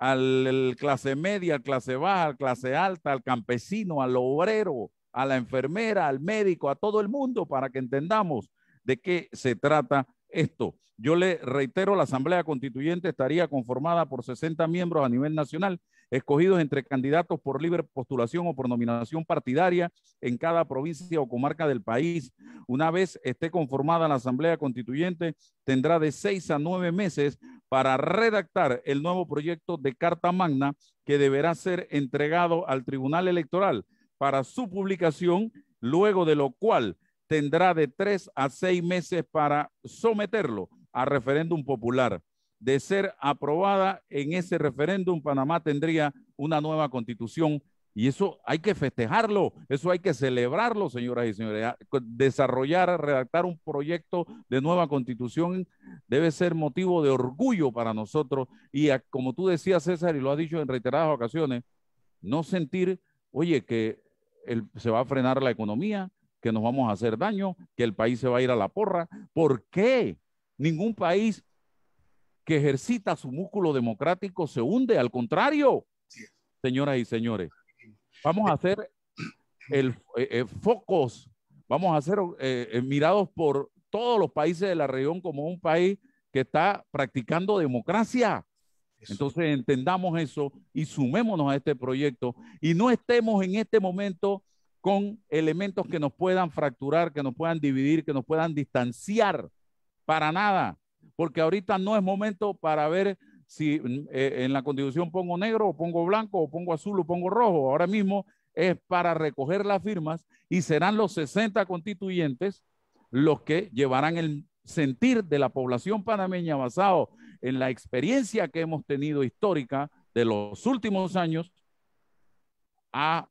al clase media, al clase baja, al clase alta, al campesino, al obrero, a la enfermera, al médico, a todo el mundo para que entendamos de qué se trata esto. Yo le reitero, la Asamblea Constituyente estaría conformada por 60 miembros a nivel nacional, escogidos entre candidatos por libre postulación o por nominación partidaria en cada provincia o comarca del país. Una vez esté conformada la Asamblea Constituyente, tendrá de seis a nueve meses para redactar el nuevo proyecto de Carta Magna que deberá ser entregado al Tribunal Electoral para su publicación, luego de lo cual tendrá de tres a seis meses para someterlo a referéndum popular. De ser aprobada en ese referéndum, Panamá tendría una nueva constitución y eso hay que festejarlo, eso hay que celebrarlo, señoras y señores. Ah, desarrollar, redactar un proyecto de nueva constitución debe ser motivo de orgullo para nosotros. Y ah, como tú decías, César, y lo has dicho en reiteradas ocasiones, no sentir, oye, que se va a frenar la economía, que nos vamos a hacer daño, que el país se va a ir a la porra. ¿Por qué ningún país que ejercita su músculo democrático se hunde? Al contrario, señoras y señores, vamos a hacer el, eh, eh, focos, vamos a ser eh, mirados por todos los países de la región como un país que está practicando democracia. Entonces entendamos eso y sumémonos a este proyecto y no estemos en este momento con elementos que nos puedan fracturar, que nos puedan dividir, que nos puedan distanciar. Para nada, porque ahorita no es momento para ver si eh, en la constitución pongo negro o pongo blanco o pongo azul o pongo rojo. Ahora mismo es para recoger las firmas y serán los 60 constituyentes los que llevarán el sentir de la población panameña basado en la experiencia que hemos tenido histórica de los últimos años a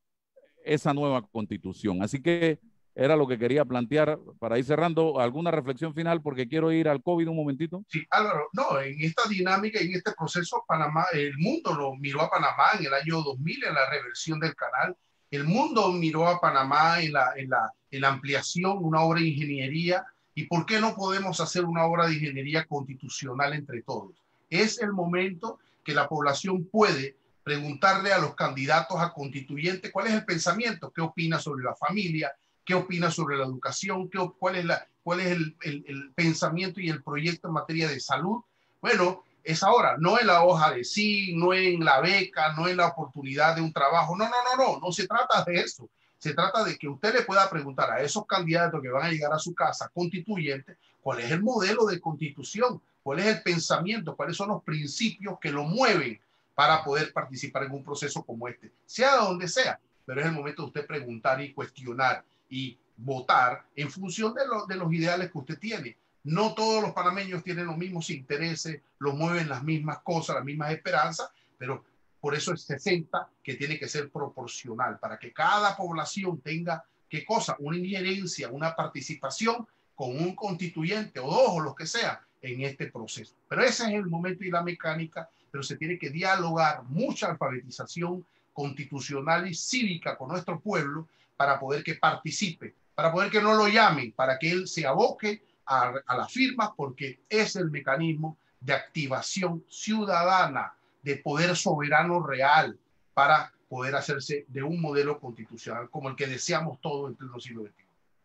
esa nueva constitución. Así que era lo que quería plantear para ir cerrando. ¿Alguna reflexión final? Porque quiero ir al COVID un momentito. Sí, Álvaro, no, en esta dinámica, en este proceso, Panamá, el mundo lo miró a Panamá en el año 2000 en la reversión del canal. El mundo miró a Panamá en la, en la ampliación, una obra de ingeniería. ¿Y por qué no podemos hacer una obra de ingeniería constitucional entre todos? Es el momento que la población puede preguntarle a los candidatos a constituyente cuál es el pensamiento, qué opina sobre la familia, qué opina sobre la educación, qué, cuál es, la, cuál es el, pensamiento y el proyecto en materia de salud. Bueno, es ahora, no en la hoja de sí, no en la beca, no en la oportunidad de un trabajo. No, no, no, no, no se trata de eso. Se trata de que usted le pueda preguntar a esos candidatos que van a llegar a su casa constituyente cuál es el modelo de constitución, cuál es el pensamiento, cuáles son los principios que lo mueven para poder participar en un proceso como este, sea donde sea, pero es el momento de usted preguntar y cuestionar y votar en función de, los ideales que usted tiene. No todos los panameños tienen los mismos intereses, los mueven las mismas cosas, las mismas esperanzas, pero por eso es 60 que tiene que ser proporcional, para que cada población tenga, ¿qué cosa? Una injerencia, una participación con un constituyente o dos o lo que sea en este proceso. Pero ese es el momento y la mecánica pero se tiene que dialogar mucha alfabetización constitucional y cívica con nuestro pueblo para poder que participe, para poder que no lo llamen, para que él se aboque a, las firmas, porque es el mecanismo de activación ciudadana, de poder soberano real, para poder hacerse de un modelo constitucional como el que deseamos todos en los siglo XXI.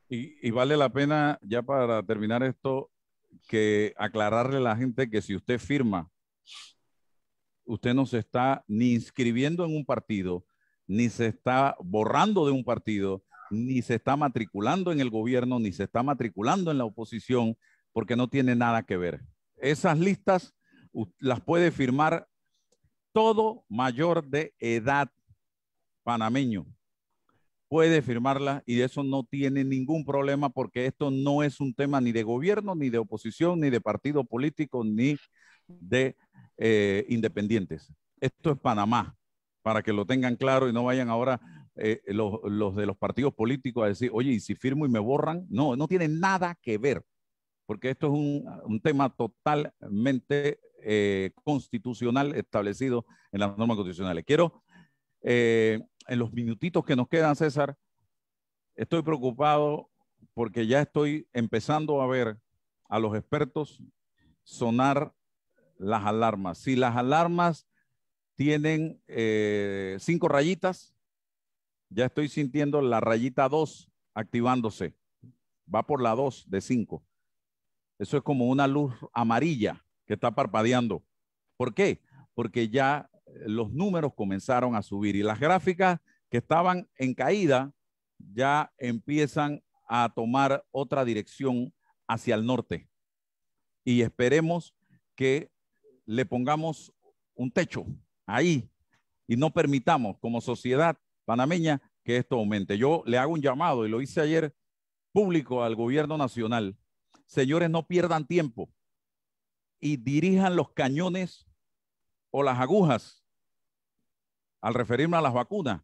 Y, y vale la pena, ya para terminar esto, que aclararle a la gente que si usted firma usted no se está ni inscribiendo en un partido, ni se está borrando de un partido, ni se está matriculando en el gobierno, ni se está matriculando en la oposición, porque no tiene nada que ver. Esas listas las puede firmar todo mayor de edad panameño. Puede firmarla y eso no tiene ningún problema porque esto no es un tema ni de gobierno, ni de oposición, ni de partido político, ni de eh, independientes. Esto es Panamá, para que lo tengan claro y no vayan ahora eh, los, de los partidos políticos a decir, oye, y si firmo y me borran, no, no tiene nada que ver, porque esto es un, tema totalmente eh, constitucional establecido en las normas constitucionales. Quiero, en los minutitos que nos quedan, César, estoy preocupado porque ya estoy empezando a ver a los expertos sonar las alarmas. Si las alarmas tienen eh, cinco rayitas, ya estoy sintiendo la rayita 2 activándose. Va por la 2 de 5. Eso es como una luz amarilla que está parpadeando. ¿Por qué? Porque ya eh, los números comenzaron a subir y las gráficas que estaban en caída ya empiezan a tomar otra dirección hacia el norte. Y esperemos que le pongamos un techo ahí y no permitamos como sociedad panameña que esto aumente. Yo le hago un llamado y lo hice ayer público al gobierno nacional. Señores, no pierdan tiempo y dirijan los cañones o las agujas, al referirme a las vacunas,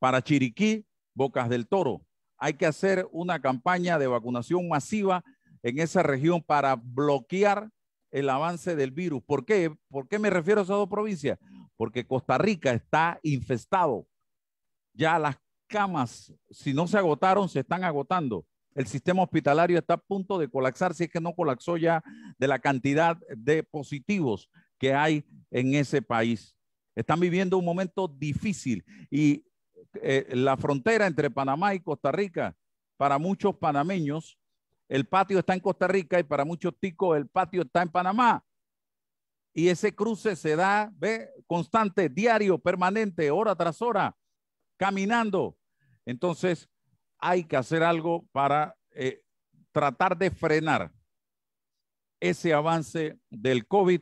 para Chiriquí, Bocas del Toro. Hay que hacer una campaña de vacunación masiva en esa región para bloquear el avance del virus. ¿Por qué? ¿Por qué me refiero a esas dos provincias? Porque Costa Rica está infestado. Ya las camas, si no se agotaron, se están agotando. El sistema hospitalario está a punto de colapsar, si es que no colapsó ya de la cantidad de positivos que hay en ese país. Están viviendo un momento difícil y eh, la frontera entre Panamá y Costa Rica, para muchos panameños, el patio está en Costa Rica y para muchos ticos el patio está en Panamá. Y ese cruce se da ¿ve? constante, diario, permanente, hora tras hora, caminando. Entonces, hay que hacer algo para eh, tratar de frenar ese avance del COVID,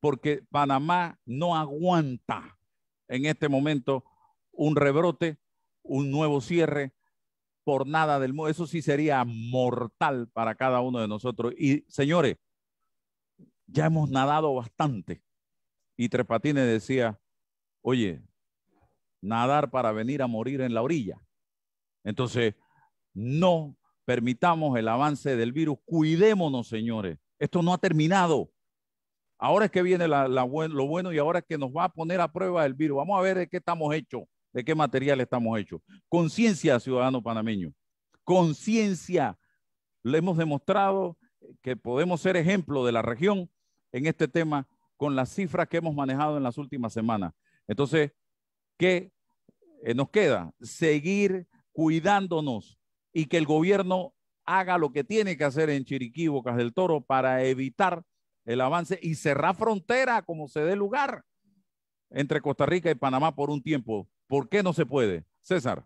porque Panamá no aguanta en este momento un rebrote, un nuevo cierre, por nada del mundo. Eso sí sería mortal para cada uno de nosotros. Y señores, ya hemos nadado bastante. Y trepatine decía, oye, nadar para venir a morir en la orilla. Entonces, no permitamos el avance del virus. Cuidémonos, señores. Esto no ha terminado. Ahora es que viene la, lo bueno y ahora es que nos va a poner a prueba el virus. Vamos a ver qué estamos hechos. ¿De qué material estamos hechos? Conciencia, ciudadano panameño. Conciencia. Le hemos demostrado que podemos ser ejemplo de la región en este tema con las cifras que hemos manejado en las últimas semanas. Entonces, ¿qué eh, nos queda? Seguir cuidándonos y que el gobierno haga lo que tiene que hacer en Chiriquí, Bocas del Toro, para evitar el avance y cerrar frontera como se dé lugar entre Costa Rica y Panamá por un tiempo. ¿Por qué no se puede? César.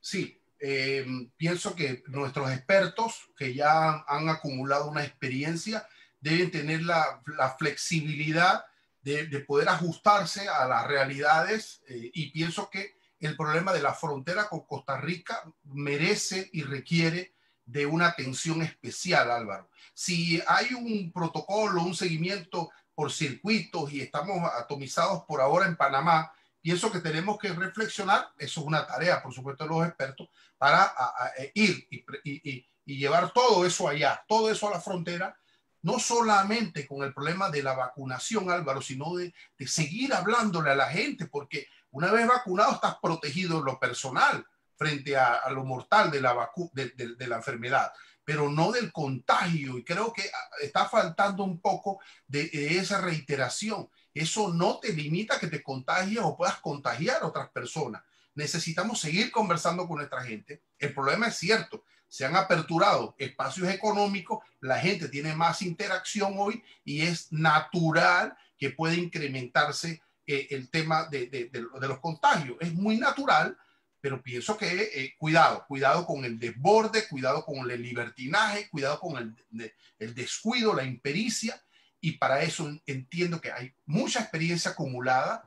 Sí, eh, pienso que nuestros expertos que ya han acumulado una experiencia deben tener la, flexibilidad de, poder ajustarse a las realidades eh, y pienso que el problema de la frontera con Costa Rica merece y requiere de una atención especial, Álvaro. Si hay un protocolo, un seguimiento por circuitos y estamos atomizados por ahora en Panamá, pienso que tenemos que reflexionar, eso es una tarea, por supuesto, de los expertos, para eh, ir y, llevar todo eso allá, todo eso a la frontera, no solamente con el problema de la vacunación, Álvaro, sino de, seguir hablándole a la gente, porque una vez vacunado estás protegido en lo personal frente a, lo mortal de la, de, la enfermedad pero no del contagio. Y creo que está faltando un poco de esa reiteración eso no te limita a que te contagies o puedas contagiar a otras personas. Necesitamos seguir conversando con nuestra gente. El problema es cierto, se han aperturado espacios económicos, la gente tiene más interacción hoy y es natural que pueda incrementarse eh, el tema de, los contagios. Es muy natural, pero pienso que eh, cuidado, cuidado con el desborde, cuidado con el libertinaje, cuidado con el descuido, la impericia y para eso entiendo que hay mucha experiencia acumulada,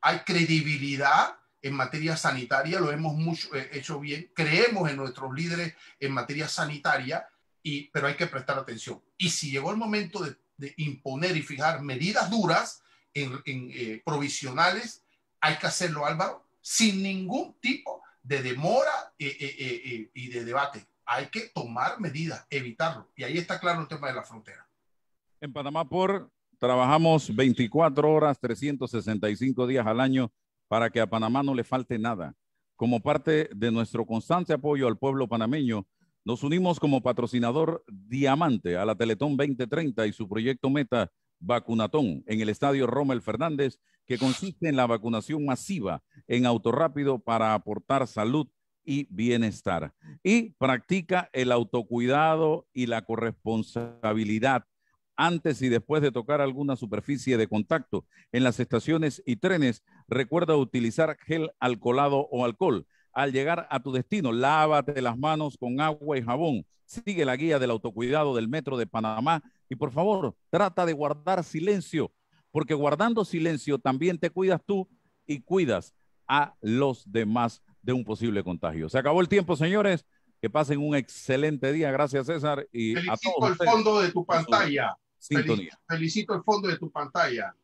hay credibilidad en materia sanitaria, lo hemos eh, hecho bien, creemos en nuestros líderes en materia sanitaria, y, pero hay que prestar atención. Y si llegó el momento de, imponer y fijar medidas duras en, eh, provisionales, hay que hacerlo, Álvaro, sin ningún tipo de demora eh, y de debate. Hay que tomar medidas, evitarlo. Y ahí está claro el tema de la frontera. En Panamá por trabajamos 24 horas, 365 días al año para que a Panamá no le falte nada. Como parte de nuestro constante apoyo al pueblo panameño, nos unimos como patrocinador diamante a la Teletón 2030 y su proyecto meta Vacunatón en el Estadio Rommel Fernández, que consiste en la vacunación masiva en rápido para aportar salud y bienestar. Y practica el autocuidado y la corresponsabilidad antes y después de tocar alguna superficie de contacto. En las estaciones y trenes, recuerda utilizar gel alcoholado o alcohol. Al llegar a tu destino, lávate las manos con agua y jabón. Sigue la guía del autocuidado del Metro de Panamá y por favor, trata de guardar silencio, porque guardando silencio también te cuidas tú y cuidas a los demás de un posible contagio. Se acabó el tiempo, señores. Que pasen un excelente día. Gracias, César. Y Felicito a todos. el fondo de tu pantalla. Felicito el fondo de tu pantalla.